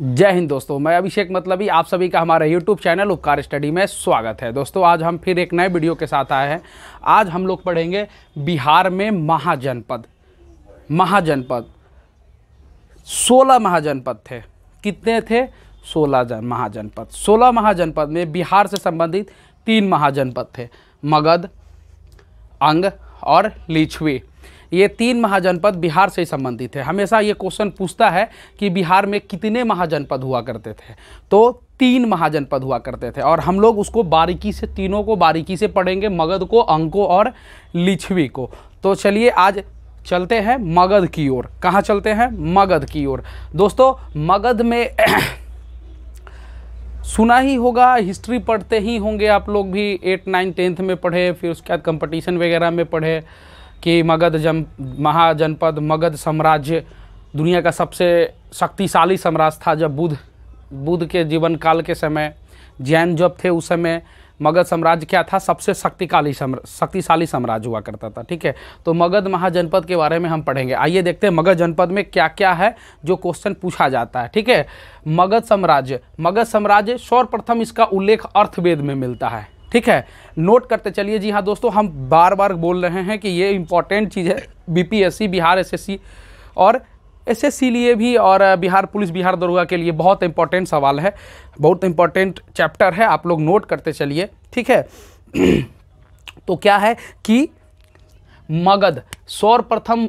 जय हिंद दोस्तों मैं अभिषेक मतलब ही आप सभी का हमारा यूट्यूब चैनल उपकार स्टडी में स्वागत है दोस्तों आज हम फिर एक नए वीडियो के साथ आए हैं आज हम लोग पढ़ेंगे बिहार में महाजनपद महाजनपद 16 महाजनपद थे कितने थे 16 महाजनपद 16 महाजनपद में बिहार से संबंधित तीन महाजनपद थे मगध अंग और लीछवी ये तीन महाजनपद बिहार से संबंधित है हमेशा ये क्वेश्चन पूछता है कि बिहार में कितने महाजनपद हुआ करते थे तो तीन महाजनपद हुआ करते थे और हम लोग उसको बारीकी से तीनों को बारीकी से पढ़ेंगे मगध को अंको और लिछवी को तो चलिए आज चलते हैं मगध की ओर कहाँ चलते हैं मगध की ओर दोस्तों मगध में सुना ही होगा हिस्ट्री पढ़ते ही होंगे आप लोग भी एट नाइन्थ टेंथ में पढ़े फिर उसके बाद कंपटीशन वगैरह में पढ़े कि मगध जन महाजनपद मगध साम्राज्य दुनिया का सबसे शक्तिशाली साम्राज्य था जब बुद्ध बुद्ध के जीवन काल के समय जैन जब थे उस समय मगध साम्राज्य क्या था सबसे शक्तिशाली शक्तिशाली साम्राज्य हुआ करता था ठीक है तो मगध महाजनपद के बारे में हम पढ़ेंगे आइए देखते हैं मगध जनपद में क्या क्या है जो क्वेश्चन पूछा जाता है ठीक है मगध साम्राज्य मगध साम्राज्य सर्वप्रथम इसका उल्लेख अर्थवेद में मिलता है ठीक है नोट करते चलिए जी हाँ दोस्तों हम बार बार बोल रहे हैं कि ये इंपॉर्टेंट चीज़ है बीपीएससी बिहार एसएससी और एसएससी लिए भी और बिहार पुलिस बिहार दरोगा के लिए बहुत इंपॉर्टेंट सवाल है बहुत इंपॉर्टेंट चैप्टर है आप लोग नोट करते चलिए ठीक है तो क्या है कि मगध प्रथम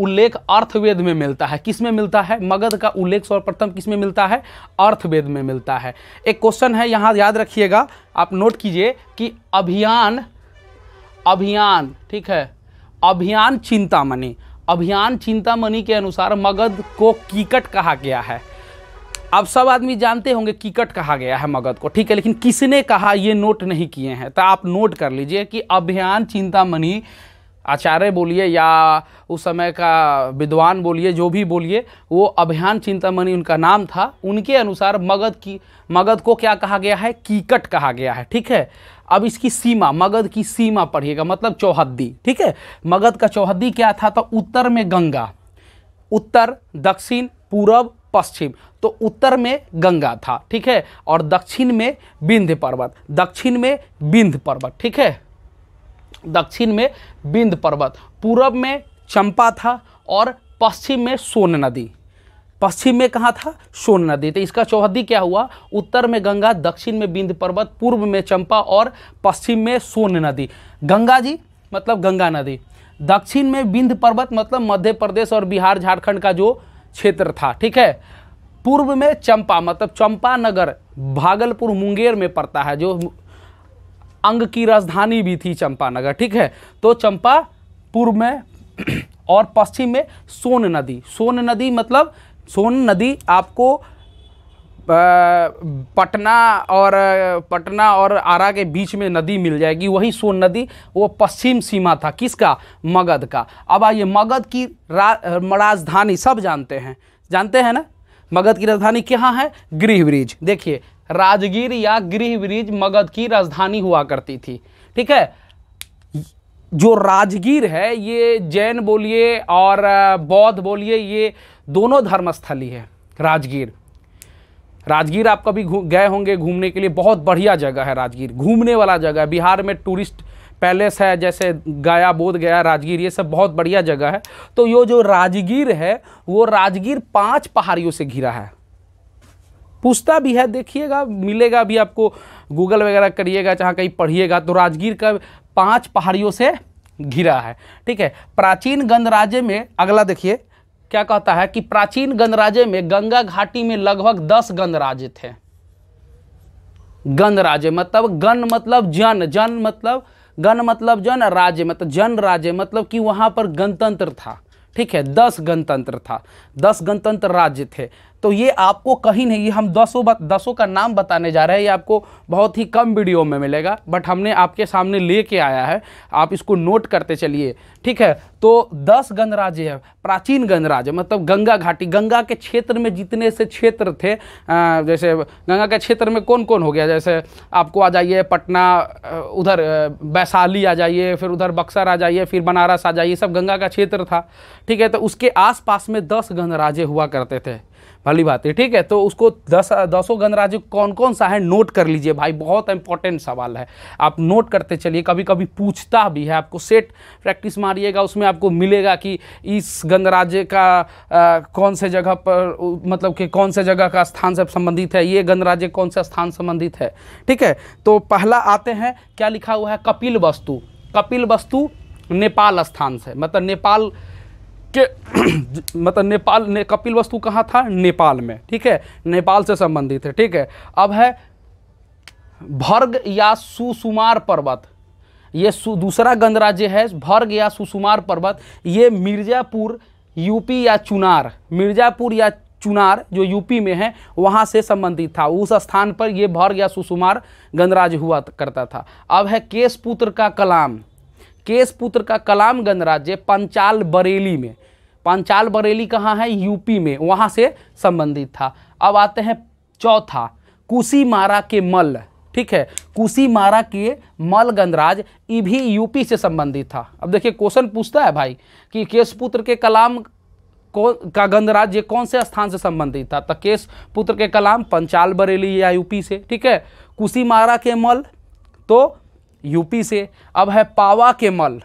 उल्लेख अर्थवेद में मिलता है किसमें मिलता है मगध का उल्लेख सर्वप्रथम किसमें मिलता है अर्थवेद में मिलता है एक क्वेश्चन है यहाँ याद रखिएगा आप नोट कीजिए कि अभियान अभियान ठीक है अभियान चिंतामणि अभियान चिंतामणि के अनुसार मगध को कीकट कहा गया है अब सब आदमी जानते होंगे कीकट कहा गया है मगध को ठीक है लेकिन किसने कहा ये नोट नहीं किए हैं तो आप नोट कर लीजिए कि अभियान चिंतामणि आचार्य बोलिए या उस समय का विद्वान बोलिए जो भी बोलिए वो अभियान चिंतामणि उनका नाम था उनके अनुसार मगध की मगध को क्या कहा गया है कीकट कहा गया है ठीक है अब इसकी सीमा मगध की सीमा पढ़िएगा मतलब चौहद्दी ठीक है मगध का चौहद्दी क्या था तो उत्तर में गंगा उत्तर दक्षिण पूरब पश्चिम तो उत्तर में गंगा था ठीक है और दक्षिण में विंध्य पर्वत दक्षिण में बिंध पर्वत ठीक है दक्षिण में बिंद पर्वत पूर्व में चंपा था और पश्चिम में सोन नदी पश्चिम में कहाँ था सोन नदी तो इसका चौहदी क्या हुआ उत्तर में गंगा दक्षिण में बिंद पर्वत पूर्व में चंपा और पश्चिम में सोन नदी गंगा जी मतलब गंगा नदी दक्षिण में बिंद पर्वत मतलब मध्य प्रदेश और बिहार झारखंड का जो क्षेत्र था ठीक है पूर्व में चंपा मतलब चंपा नगर भागलपुर मुंगेर में पड़ता है जो अंग की राजधानी भी थी चंपानगर ठीक है तो चंपा पूर्व में और पश्चिम में सोन नदी सोन नदी मतलब सोन नदी आपको पटना और पटना और आरा के बीच में नदी मिल जाएगी वही सोन नदी वो पश्चिम सीमा था किसका मगध का अब आइए मगध की राजधानी सब जानते हैं जानते हैं ना मगध की राजधानी कहाँ है गृह ब्रिज देखिए राजगीर या गृह ब्रिज मगध की राजधानी हुआ करती थी ठीक है जो राजगीर है ये जैन बोलिए और बौद्ध बोलिए ये दोनों धर्मस्थली है राजगीर राजगीर आप कभी गए होंगे घूमने के लिए बहुत बढ़िया जगह है राजगीर घूमने वाला जगह है बिहार में टूरिस्ट पैलेस है जैसे गया बोध गया राजगीर ये सब बहुत बढ़िया जगह है तो ये जो राजगीर है वो राजगीर पांच पहाड़ियों से घिरा है पूछता भी है देखिएगा मिलेगा भी आपको गूगल वगैरह करिएगा जहाँ कहीं पढ़िएगा तो राजगीर का पांच पहाड़ियों से घिरा है ठीक है प्राचीन गणराज्य में अगला देखिए क्या कहता है कि प्राचीन गणराज्य में गंगा घाटी में लगभग दस गणराज्य थे गणराज्य मतलब गण मतलब जन जन मतलब गण मतलब जन राज्य मतलब जन राज्य मतलब कि वहाँ पर गणतंत्र था ठीक है दस गणतंत्र था दस गणतंत्र राज्य थे तो ये आपको कहीं नहीं हम दसों बत, दसों का नाम बताने जा रहे हैं ये आपको बहुत ही कम वीडियो में मिलेगा बट हमने आपके सामने ले के आया है आप इसको नोट करते चलिए ठीक है तो दस गणराज्य है प्राचीन गणराज्य मतलब गंगा घाटी गंगा के क्षेत्र में जितने से क्षेत्र थे जैसे गंगा के क्षेत्र में कौन कौन हो गया जैसे आपको आ जाइए पटना उधर वैशाली आ जाइए फिर उधर बक्सर आ जाइए फिर बनारस आ जाइए सब गंगा का क्षेत्र था ठीक है तो उसके आसपास में दस गणराज्य हुआ करते थे वाली बात है ठीक है तो उसको दस दसों गणराज्य कौन कौन सा है नोट कर लीजिए भाई बहुत इंपॉर्टेंट सवाल है आप नोट करते चलिए कभी कभी पूछता भी है आपको सेट प्रैक्टिस मारिएगा उसमें आपको मिलेगा कि इस गणराज्य का आ, कौन से जगह पर मतलब कि कौन से जगह का स्थान से संबंधित है ये गणराज्य कौन सा स्थान संबंधित है ठीक है तो पहला आते हैं क्या लिखा हुआ है कपिल वस्तु कपिल वस्तु नेपाल स्थान से मतलब नेपाल के मतलब नेपाल ने कपिल वस्तु कहाँ था नेपाल में ठीक है नेपाल से संबंधित है ठीक है अब है भर्ग या सुसुमार पर्वत ये दूसरा गणराज्य है भर्ग या सुसुमार पर्वत ये मिर्जापुर यूपी या चुनार मिर्जापुर या चुनार जो यूपी में है वहाँ से संबंधित था उस स्थान पर ये भर्ग या सुसुमार गणराज हुआ करता था अब है केशपुत्र का कलाम केशपुत्र का कलाम गणराज्य पंचाल बरेली में पंचाल बरेली कहाँ है यूपी में वहाँ से संबंधित था अब आते हैं चौथा कुशी मारा के मल ठीक है कुशी मारा के मल गणराज ये भी यूपी से संबंधित था अब देखिए क्वेश्चन पूछता है भाई कि केशपुत्र के कलाम को का गणराज्य कौन से स्थान से संबंधित था तो केशपुत्र के कलाम पंचाल बरेली या यूपी से ठीक है कुशी मारा के मल तो यूपी से अब है पावा के मल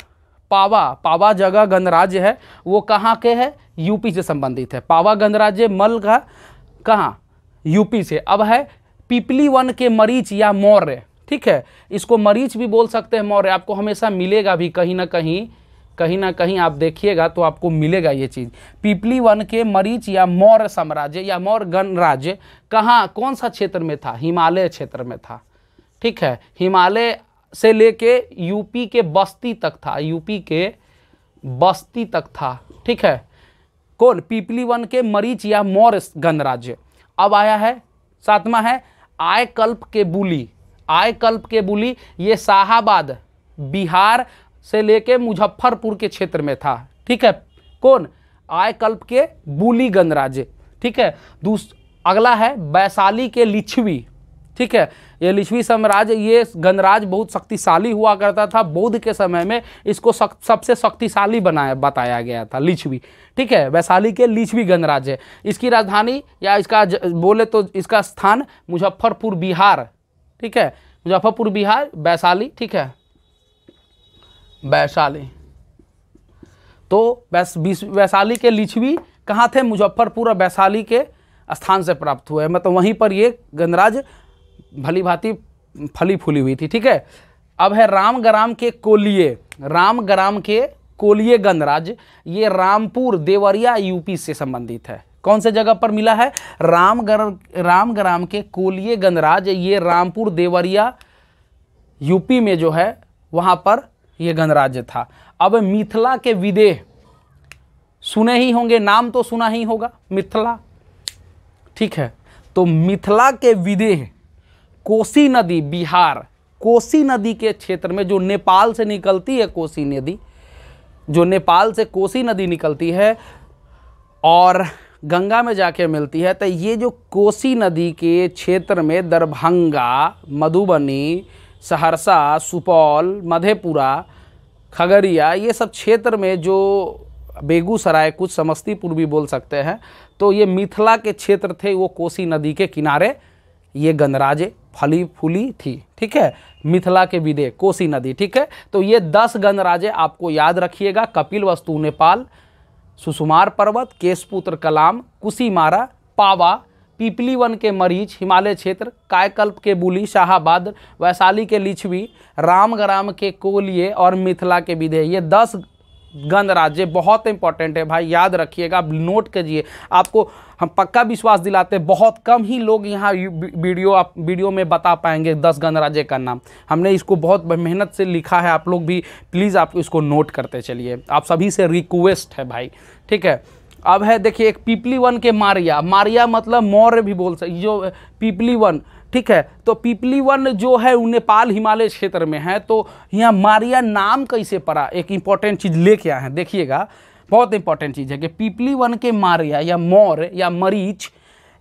पावा पावा जगह गणराज्य है वो कहाँ के है यूपी से संबंधित है पावा गणराज्य मल का कहाँ यूपी से अब है पिपली वन के मरीच या मौर्य ठीक है इसको मरीच भी बोल सकते हैं मौर्य आपको हमेशा मिलेगा भी कहीं ना कहीं कहीं ना कहीं आप देखिएगा तो आपको मिलेगा ये चीज़ पिपली वन के मरीच या मौर्य साम्राज्य या मौर्य गणराज्य कहाँ कौन सा क्षेत्र में था हिमालय क्षेत्र में था ठीक है हिमालय से लेके यूपी के बस्ती तक था यूपी के बस्ती तक था ठीक है कौन पीपली वन के मरीच या मौर्य गणराज्य अब आया है सातवां है आयकल्प के बुली आयकल्प के बुली ये शाहबाद बिहार से लेके मुजफ्फरपुर के क्षेत्र में था ठीक है कौन आयकल्प के बुली गणराज्य ठीक है दूस अगला है वैशाली के लिच्छवी ठीक है ये लिच्छवी साम्राज्य ये गणराज बहुत शक्तिशाली हुआ करता था बौद्ध के समय में इसको सक, सबसे शक्तिशाली बनाया बताया गया था लिच्छवी ठीक है वैशाली के लिच्छवी गणराज्य इसकी राजधानी या इसका ज, बोले तो इसका स्थान मुजफ्फरपुर बिहार ठीक है मुजफ्फरपुर बिहार वैशाली ठीक है वैशाली तो वैस वैशाली के लिच्छवी कहाँ थे मुजफ्फरपुर और वैशाली के स्थान से प्राप्त हुए मतलब वहीं पर ये गणराज्य भली भांति फली फूली हुई थी ठीक है अब है राम के कोलिए राम के कोलिए गणराज ये रामपुर देवरिया यूपी से संबंधित है कौन से जगह पर मिला है रामगर रामग्राम के कोलिए गणराज ये रामपुर देवरिया यूपी में जो है वहाँ पर ये गणराज्य था अब मिथिला के विदेह सुने ही होंगे नाम तो सुना ही होगा मिथिला ठीक है तो मिथिला के विदेह कोसी नदी बिहार कोसी नदी के क्षेत्र में जो नेपाल से निकलती है कोसी नदी जो नेपाल से कोसी नदी निकलती है और गंगा में जाके मिलती है तो ये जो कोसी नदी के क्षेत्र में दरभंगा मधुबनी सहरसा सुपौल मधेपुरा खगड़िया ये सब क्षेत्र में जो बेगूसराय कुछ समस्तीपुर भी बोल सकते हैं तो ये मिथिला के क्षेत्र थे वो कोसी नदी के किनारे ये गणराज्य फली फूली थी ठीक है मिथिला के विदे कोसी नदी ठीक है तो ये दस गणराज्य आपको याद रखिएगा कपिल वस्तु नेपाल सुषुमार पर्वत केशपुत्र कलाम कुशीमारा पावा पीपली वन के मरीच हिमालय क्षेत्र कायकल्प के बुली शाहबाद वैशाली के लिछवी रामग्राम के कोलिए और मिथिला के विधेय ये दस गणराज्य बहुत इंपॉर्टेंट है भाई याद रखिएगा आप नोट कीजिए आपको हम पक्का विश्वास दिलाते हैं बहुत कम ही लोग यहाँ वीडियो आप वीडियो में बता पाएंगे दस गणराज्य का नाम हमने इसको बहुत मेहनत से लिखा है आप लोग भी प्लीज़ आप इसको नोट करते चलिए आप सभी से रिक्वेस्ट है भाई ठीक है अब है देखिए एक पीपली वन के मारिया मारिया मतलब मौर्य भी बोल सकते जो पीपली वन ठीक है तो पीपली वन जो है वो नेपाल हिमालय क्षेत्र में है तो यहाँ मारिया नाम कैसे पड़ा एक इंपॉर्टेंट चीज़ लेके आए हैं देखिएगा बहुत इंपॉर्टेंट चीज़ है कि पीपली वन के मारिया या मौर या मरीच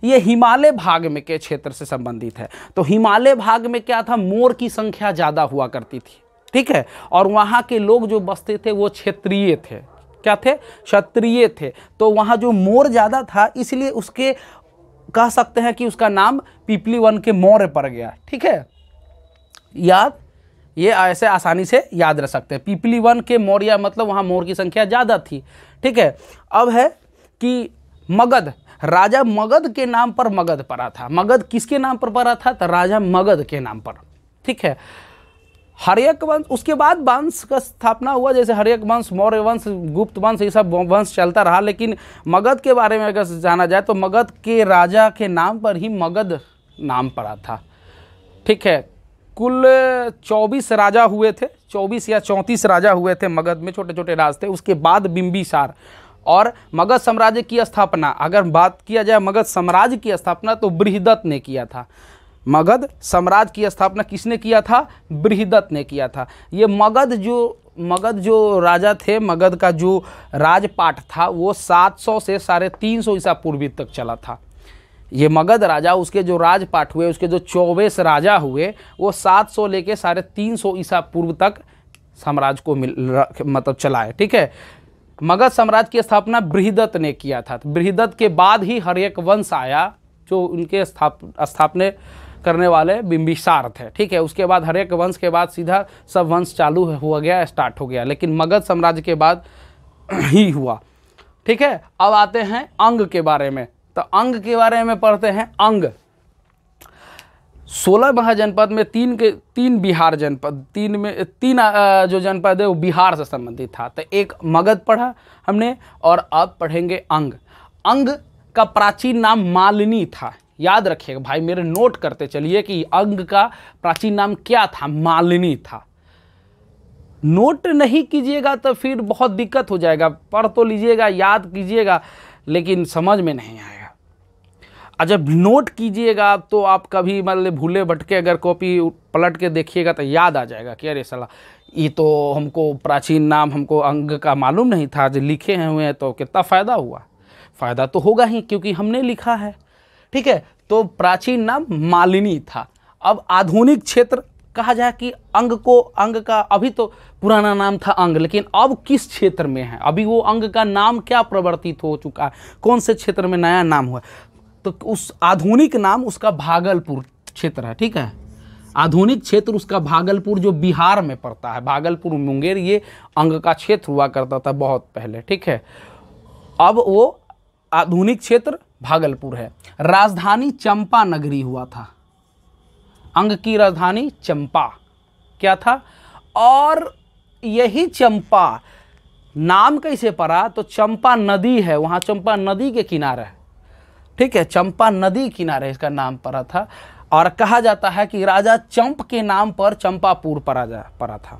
ये हिमालय भाग में के क्षेत्र से संबंधित है तो हिमालय भाग में क्या था मोर की संख्या ज़्यादा हुआ करती थी ठीक है और वहाँ के लोग जो बसते थे वो क्षेत्रीय थे क्या थे क्षत्रिय थे तो वहाँ जो मोर ज़्यादा था इसलिए उसके कह सकते हैं कि उसका नाम पीपली वन के मोर पर गया ठीक है याद ये ऐसे आसानी से याद रख सकते हैं पीपली वन के मौर्य मतलब वहाँ मोर की संख्या ज़्यादा थी ठीक है अब है कि मगध राजा मगध के नाम पर मगध पड़ा था मगध किसके नाम पर पड़ा था तो राजा मगध के नाम पर ठीक है हरियक वंश उसके बाद वंश का स्थापना हुआ जैसे हरियक वंश मौर्य वंश गुप्त वंश ये सब वंश चलता रहा लेकिन मगध के बारे में अगर जाना जाए तो मगध के राजा के नाम पर ही मगध नाम पड़ा था ठीक है कुल चौबीस राजा हुए थे चौबीस या चौंतीस राजा हुए थे मगध में छोटे छोटे राज थे उसके बाद बिम्बिसार और मगध साम्राज्य की स्थापना अगर बात किया जाए मगध साम्राज्य की स्थापना तो बृहदत्त ने किया था मगध साम्राज्य की स्थापना किसने किया था बृहदत्त ने किया था ये मगध जो मगध जो राजा थे मगध का जो राजपाट था वो 700 से साढ़े तीन सौ ईसा पूर्वी तक चला था ये मगध राजा उसके जो राजपाट हुए उसके जो चौबीस राजा हुए वो 700 लेके साढ़े तीन सौ ईसा पूर्व तक साम्राज्य को मिल मतलब चलाए ठीक है मगध साम्राज्य की स्थापना बृहदत्त ने किया था बृहदत्त के बाद ही हर एक वंश आया जो उनके स्थाप स्थापने करने वाले बिंबिसार थे ठीक है उसके बाद हर एक वंश के बाद सीधा सब वंश चालू हुआ गया स्टार्ट हो गया लेकिन मगध साम्राज्य के बाद ही हुआ ठीक है अब आते हैं अंग के बारे में तो अंग के बारे में पढ़ते हैं अंग सोलह महाजनपद में तीन के तीन बिहार जनपद तीन में तीन जो जनपद है वो बिहार से संबंधित था तो एक मगध पढ़ा हमने और अब पढ़ेंगे अंग अंग का प्राचीन नाम मालिनी था याद रखिएगा भाई मेरे नोट करते चलिए कि अंग का प्राचीन नाम क्या था मालिनी था नोट नहीं कीजिएगा तो फिर बहुत दिक्कत हो जाएगा पढ़ तो लीजिएगा याद कीजिएगा लेकिन समझ में नहीं आएगा और जब नोट कीजिएगा तो आप कभी मतलब भूले भटके अगर कॉपी पलट के देखिएगा तो याद आ जाएगा कि अरे सला ये तो हमको प्राचीन नाम हमको अंग का मालूम नहीं था जो लिखे हैं हुए हैं तो कितना फ़ायदा हुआ फ़ायदा तो होगा ही क्योंकि हमने लिखा है ठीक है तो प्राचीन नाम मालिनी था अब आधुनिक क्षेत्र कहा जाए कि अंग को अंग का अभी तो पुराना नाम था अंग लेकिन अब किस क्षेत्र में है अभी वो अंग का नाम क्या प्रवर्तित हो चुका है कौन से क्षेत्र में नया नाम हुआ तो उस आधुनिक नाम उसका भागलपुर क्षेत्र है ठीक है आधुनिक क्षेत्र उसका भागलपुर जो बिहार में पड़ता है भागलपुर मुंगेर ये अंग का क्षेत्र हुआ करता था बहुत पहले ठीक है अब वो आधुनिक क्षेत्र भागलपुर है राजधानी चंपा नगरी हुआ था अंग की राजधानी चंपा क्या था और यही चंपा नाम कैसे पड़ा तो चंपा नदी है वहाँ चंपा नदी के किनारे ठीक है चंपा नदी किनारे इसका नाम पड़ा था और कहा जाता है कि राजा चंप के नाम पर चंपापुर पड़ा जा पड़ा था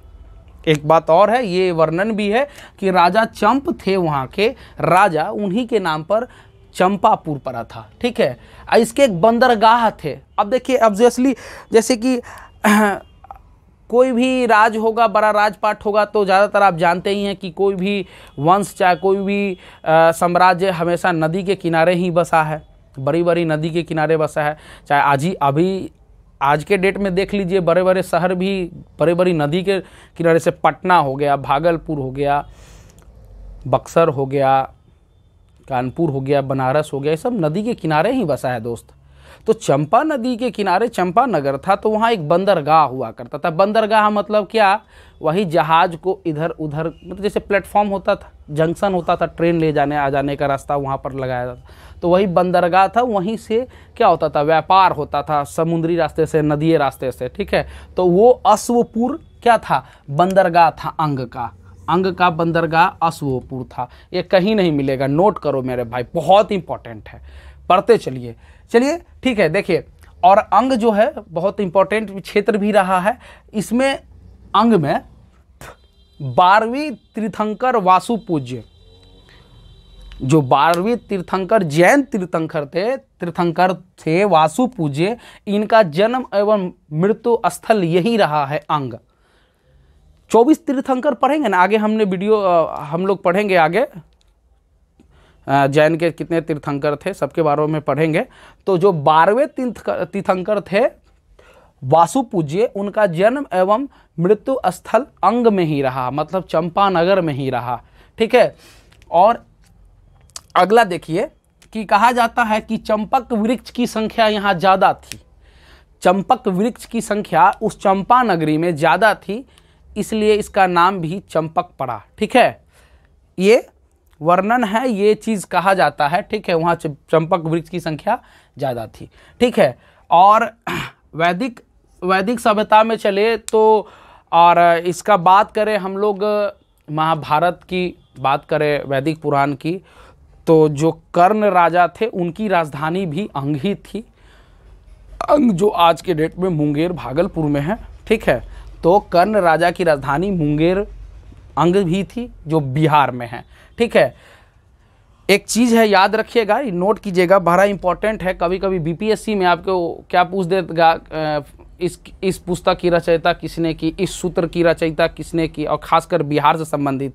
एक बात और है ये वर्णन भी है कि राजा चंप थे वहाँ के राजा उन्हीं के नाम पर चंपापुर पड़ा था ठीक है इसके एक बंदरगाह थे अब देखिए ऑब्वियसली जैसे कि कोई भी राज होगा बड़ा राजपाट होगा तो ज़्यादातर आप जानते ही हैं कि कोई भी वंश चाहे कोई भी साम्राज्य हमेशा नदी के किनारे ही बसा है बड़ी बड़ी नदी के किनारे बसा है चाहे आज ही अभी आज के डेट में देख लीजिए बड़े बड़े शहर भी बड़े बड़ी नदी के किनारे से पटना हो गया भागलपुर हो गया बक्सर हो गया कानपुर हो गया बनारस हो गया ये सब नदी के किनारे ही बसा है दोस्त तो चंपा नदी के किनारे चंपा नगर था तो वहाँ एक बंदरगाह हुआ करता था बंदरगाह मतलब क्या वही जहाज को इधर उधर मतलब जैसे प्लेटफॉर्म होता था जंक्शन होता था ट्रेन ले जाने आ जाने का रास्ता वहाँ पर लगाया जाता तो वही बंदरगाह था वहीं से क्या होता था व्यापार होता था समुद्री रास्ते से नदी रास्ते से ठीक है तो वो अश्वपुर क्या था बंदरगाह था अंग का अंग का बंदरगाह असुओपुर था ये कहीं नहीं मिलेगा नोट करो मेरे भाई बहुत इंपॉर्टेंट है पढ़ते चलिए चलिए ठीक है देखिए और अंग जो है बहुत इंपॉर्टेंट क्षेत्र भी रहा है इसमें अंग में बारहवीं तीर्थंकर वासु पूज्य जो बारहवीं तीर्थंकर जैन तीर्थंकर थे तीर्थंकर थे वासु पूज्य इनका जन्म एवं मृत्यु स्थल यही रहा है अंग चौबीस तीर्थंकर पढ़ेंगे ना आगे हमने वीडियो हम लोग पढ़ेंगे आगे जैन के कितने तीर्थंकर थे सबके बारे में पढ़ेंगे तो जो बारहवें तीर्थ तीर्थंकर थे वासु पूज्य उनका जन्म एवं मृत्यु स्थल अंग में ही रहा मतलब चंपानगर में ही रहा ठीक है और अगला देखिए कि कहा जाता है कि चंपक वृक्ष की संख्या यहाँ ज़्यादा थी चंपक वृक्ष की संख्या उस चंपा नगरी में ज़्यादा थी इसलिए इसका नाम भी चंपक पड़ा ठीक है ये वर्णन है ये चीज़ कहा जाता है ठीक है वहाँ चंपक वृक्ष की संख्या ज़्यादा थी ठीक है और वैदिक वैदिक सभ्यता में चले तो और इसका बात करें हम लोग महाभारत की बात करें वैदिक पुराण की तो जो कर्ण राजा थे उनकी राजधानी भी अंग ही थी अंग जो आज के डेट में मुंगेर भागलपुर में है ठीक है तो कर्ण राजा की राजधानी मुंगेर अंग भी थी जो बिहार में है ठीक है एक चीज़ है याद रखिएगा नोट कीजिएगा बड़ा इंपॉर्टेंट है कभी कभी बीपीएससी में आपको क्या पूछ देगा इस इस पुस्तक की रचयिता किसने की इस सूत्र की रचयिता किसने की और खासकर बिहार से संबंधित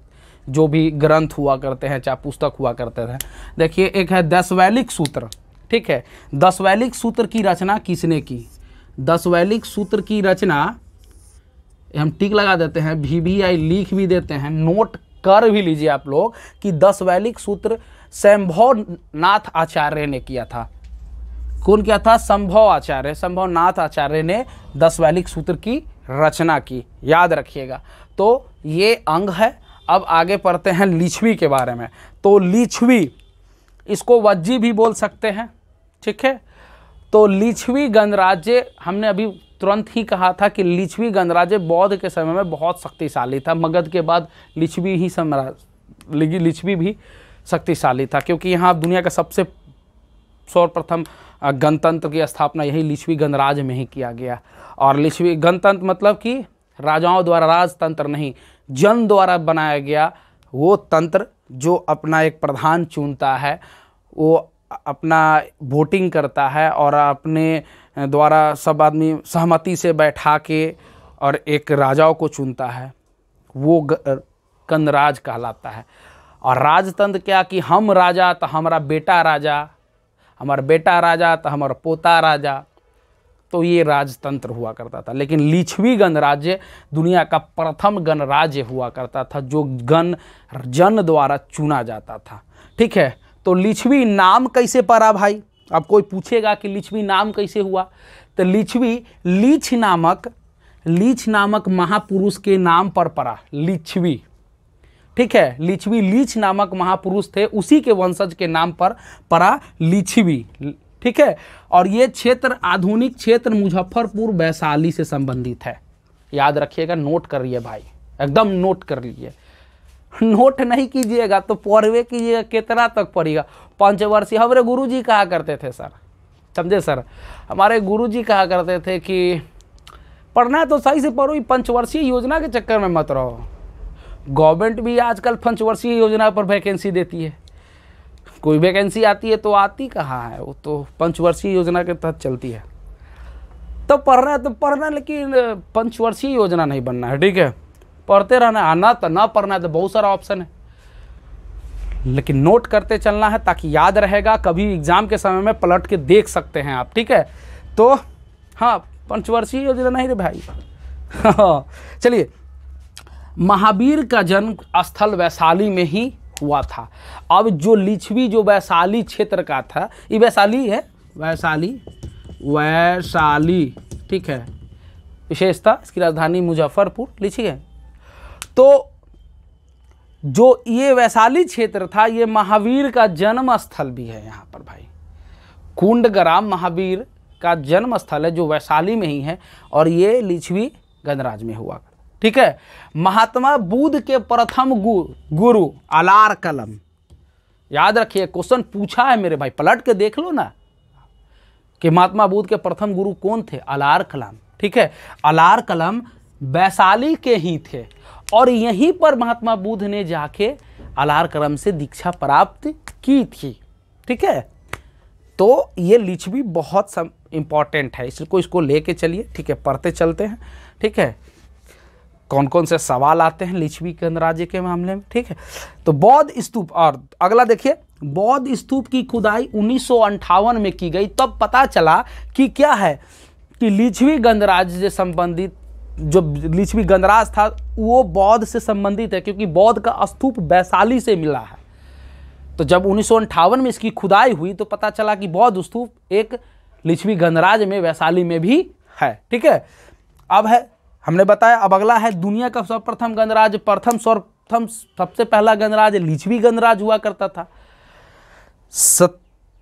जो भी ग्रंथ हुआ करते हैं चाहे पुस्तक हुआ करते हैं देखिए एक है दसवैलिक सूत्र ठीक है दसवैलिक सूत्र की रचना किसने की दसवैलिक सूत्र की रचना हम टिक लगा देते हैं भी भी आई लिख भी देते हैं नोट कर भी लीजिए आप लोग कि दस वैलिक सूत्र शंभव नाथ आचार्य ने किया था कौन किया था संभव आचार्य संभव नाथ आचार्य ने दस वैलिक सूत्र की रचना की याद रखिएगा तो ये अंग है अब आगे पढ़ते हैं लिछवी के बारे में तो लिछवी इसको वज्जी भी बोल सकते हैं ठीक है तो लिछवी गणराज्य हमने अभी तुरंत ही कहा था कि लिच्छवी गणराज्य बौद्ध के समय में बहुत शक्तिशाली था मगध के बाद लिच्छवी ही साम्राज्य लिच्छवी भी शक्तिशाली था क्योंकि यहाँ दुनिया का सबसे सर्वप्रथम गणतंत्र की स्थापना यही लिच्छवी गणराज्य में ही किया गया और लिच्छवी गणतंत्र मतलब कि राजाओं द्वारा राजतंत्र नहीं जन द्वारा बनाया गया वो तंत्र जो अपना एक प्रधान चुनता है वो अपना वोटिंग करता है और अपने द्वारा सब आदमी सहमति से बैठा के और एक राजाओं को चुनता है वो कंदराज कहलाता है और राजतंत्र क्या कि हम राजा तो हमारा बेटा राजा हमारा बेटा राजा तो हमारा पोता राजा तो ये राजतंत्र हुआ करता था लेकिन लिछवी गणराज्य दुनिया का प्रथम गणराज्य हुआ करता था जो गण जन द्वारा चुना जाता था ठीक है तो लिछवी नाम कैसे पड़ा भाई अब कोई पूछेगा कि लिच्छवी नाम कैसे हुआ तो लिच्छवी लीछ नामक लीछ नामक महापुरुष के नाम पर पड़ा लिच्छवी ठीक है लिच्छवी लीछ नामक महापुरुष थे उसी के वंशज के नाम पर पड़ा लिच्छवी ठीक है और ये क्षेत्र आधुनिक क्षेत्र मुजफ्फरपुर वैशाली से संबंधित है याद रखिएगा नोट कर करिए भाई एकदम नोट कर लीजिए नोट नहीं कीजिएगा तो पढ़वे कीजिएगा कितना तक पड़ेगा पंचवर्षीय हमारे गुरु जी कहा करते थे सर समझे सर हमारे गुरु जी कहा करते थे कि पढ़ना तो सही से पढ़ो पंचवर्षीय योजना के चक्कर में मत रहो गवर्नमेंट भी आजकल पंचवर्षीय योजना पर वैकेंसी देती है कोई वैकेंसी आती है तो आती कहाँ है वो तो पंचवर्षीय योजना के तहत चलती है तो पढ़ना है तो पढ़ना लेकिन पंचवर्षीय योजना नहीं बनना है ठीक है पढ़ते रहना आना तो ना पढ़ना है तो बहुत सारा ऑप्शन है लेकिन नोट करते चलना है ताकि याद रहेगा कभी एग्ज़ाम के समय में पलट के देख सकते हैं आप ठीक है तो हाँ पंचवर्षीय योजना नहीं रे भाई हाँ, चलिए महावीर का जन्म स्थल वैशाली में ही हुआ था अब जो लिछवी जो वैशाली क्षेत्र का था ये वैशाली है वैशाली वैशाली ठीक है विशेषता इसकी राजधानी मुजफ्फरपुर लिछी है तो जो ये वैशाली क्षेत्र था ये महावीर का जन्म स्थल भी है यहाँ पर भाई कुंड ग्राम महावीर का जन्म स्थल है जो वैशाली में ही है और ये लिछवी गणराज में हुआ ठीक है महात्मा बुद्ध के प्रथम गु, गुरु अलार कलम याद रखिए क्वेश्चन पूछा है मेरे भाई पलट के देख लो ना कि महात्मा बुद्ध के प्रथम गुरु कौन थे अलार कलम ठीक है अलार कलम वैशाली के ही थे और यहीं पर महात्मा बुद्ध ने जाके अलार क्रम से दीक्षा प्राप्त की थी ठीक है तो ये लिचवी बहुत इम्पॉर्टेंट है इसको इसको लेके चलिए ठीक है पढ़ते चलते हैं ठीक है कौन कौन से सवाल आते हैं लिच्छवी गणराज्य के मामले में ठीक है तो बौद्ध स्तूप और अगला देखिए बौद्ध स्तूप की खुदाई उन्नीस में की गई तब पता चला कि क्या है कि लिच्छवी गणराज्य से संबंधित जो लिच्छवी गणराज था वो बौद्ध से संबंधित है क्योंकि बौद्ध का स्तूप वैशाली से मिला है तो जब उन्नीस में इसकी खुदाई हुई तो पता चला कि बौद्ध स्तूप एक लिच्छवी गणराज में वैशाली में भी है ठीक है अब है हमने बताया अब अगला है दुनिया का सर्वप्रथम गणराज प्रथम सर्वप्रथम सबसे पहला गणराज लिच्छवी गणराज हुआ करता था सत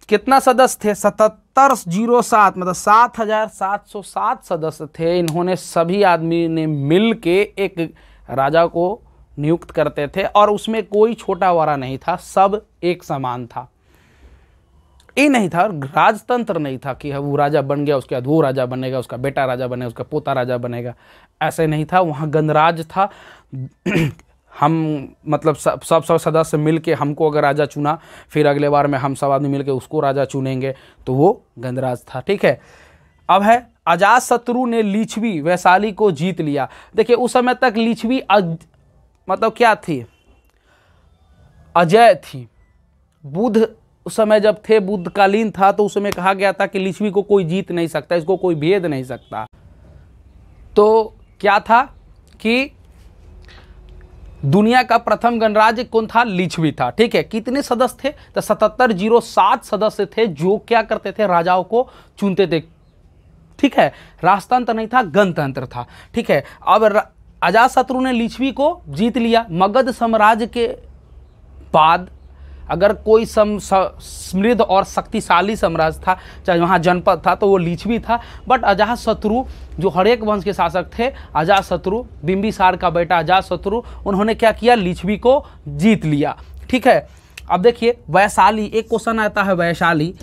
कितना सदस्य थे सतहत्तर जीरो सात मतलब सात हजार सात सौ सात सदस्य थे इन्होंने सभी आदमी ने मिल के एक राजा को नियुक्त करते थे और उसमें कोई छोटा वारा नहीं था सब एक समान था ये नहीं था राजतंत्र नहीं था कि वो राजा बन गया उसके बाद वो राजा बनेगा उसका बेटा राजा बनेगा उसका पोता राजा बनेगा ऐसे नहीं था वहाँ गणराज था हम मतलब सब सब, सब सदस्य मिल के हमको अगर राजा चुना फिर अगले बार में हम सब आदमी मिल के उसको राजा चुनेंगे तो वो गंधराज था ठीक है अब है अजात शत्रु ने लिछवी वैशाली को जीत लिया देखिए उस समय तक लिछवी अज... मतलब क्या थी अजय थी बुध उस समय जब थे बुद्धकालीन था तो उस समय कहा गया था कि लिछवी को कोई जीत नहीं सकता इसको कोई भेद नहीं सकता तो क्या था कि दुनिया का प्रथम गणराज्य कौन था लिछवी था ठीक है कितने सदस्य थे तो सतहत्तर जीरो सात सदस्य थे जो क्या करते थे राजाओं को चुनते थे ठीक है राजतंत्र नहीं था गणतंत्र था ठीक है अब शत्रु ने लिछवी को जीत लिया मगध साम्राज्य के बाद अगर कोई सम समृद्ध और शक्तिशाली साम्राज्य था चाहे वहाँ जनपद था तो वो लीछवी था बट अजात शत्रु जो हरेक वंश के शासक थे अजात शत्रु बिम्बिसार का बेटा अजात शत्रु उन्होंने क्या किया लीछवी को जीत लिया ठीक है अब देखिए वैशाली एक क्वेश्चन आता है वैशाली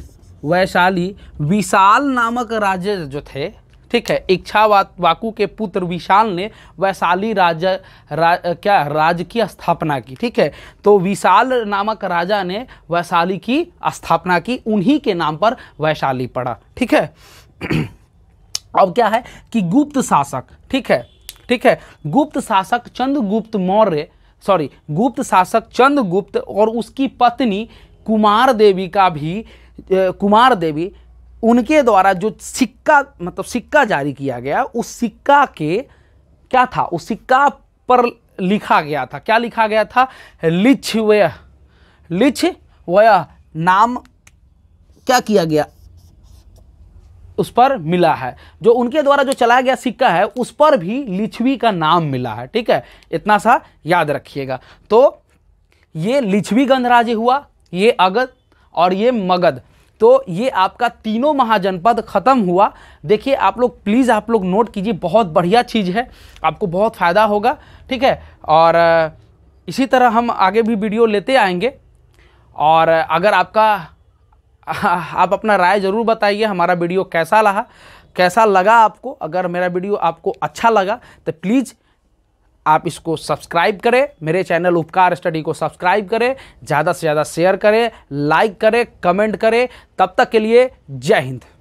वैशाली विशाल नामक राज्य जो थे ठीक है वाकू के पुत्र विशाल ने वैशाली राजा रा, क्या राज की स्थापना की ठीक है तो विशाल नामक राजा ने वैशाली की स्थापना की उन्हीं के नाम पर वैशाली पड़ा ठीक है अब क्या है कि गुप्त शासक ठीक है ठीक है गुप्त शासक चंद्रगुप्त मौर्य सॉरी गुप्त शासक चंद्रगुप्त और उसकी पत्नी कुमार देवी का भी कुमार देवी उनके द्वारा जो सिक्का मतलब सिक्का जारी किया गया उस सिक्का के क्या था उस सिक्का पर लिखा गया था क्या लिखा गया था लिछ व्यय लिछ व्यय नाम क्या किया गया उस पर मिला है जो उनके द्वारा जो चलाया गया सिक्का है उस पर भी लिछवी का नाम मिला है ठीक है इतना सा याद रखिएगा तो ये लिछवी गंधराज हुआ ये अगध और ये मगध तो ये आपका तीनों महाजनपद ख़त्म हुआ देखिए आप लोग प्लीज़ आप लोग नोट कीजिए बहुत बढ़िया चीज़ है आपको बहुत फ़ायदा होगा ठीक है और इसी तरह हम आगे भी वीडियो लेते आएंगे और अगर आपका आप अपना राय ज़रूर बताइए हमारा वीडियो कैसा रहा कैसा लगा आपको अगर मेरा वीडियो आपको अच्छा लगा तो प्लीज़ आप इसको सब्सक्राइब करें मेरे चैनल उपकार स्टडी को सब्सक्राइब करें ज़्यादा से ज़्यादा शेयर करें लाइक करें कमेंट करें तब तक के लिए जय हिंद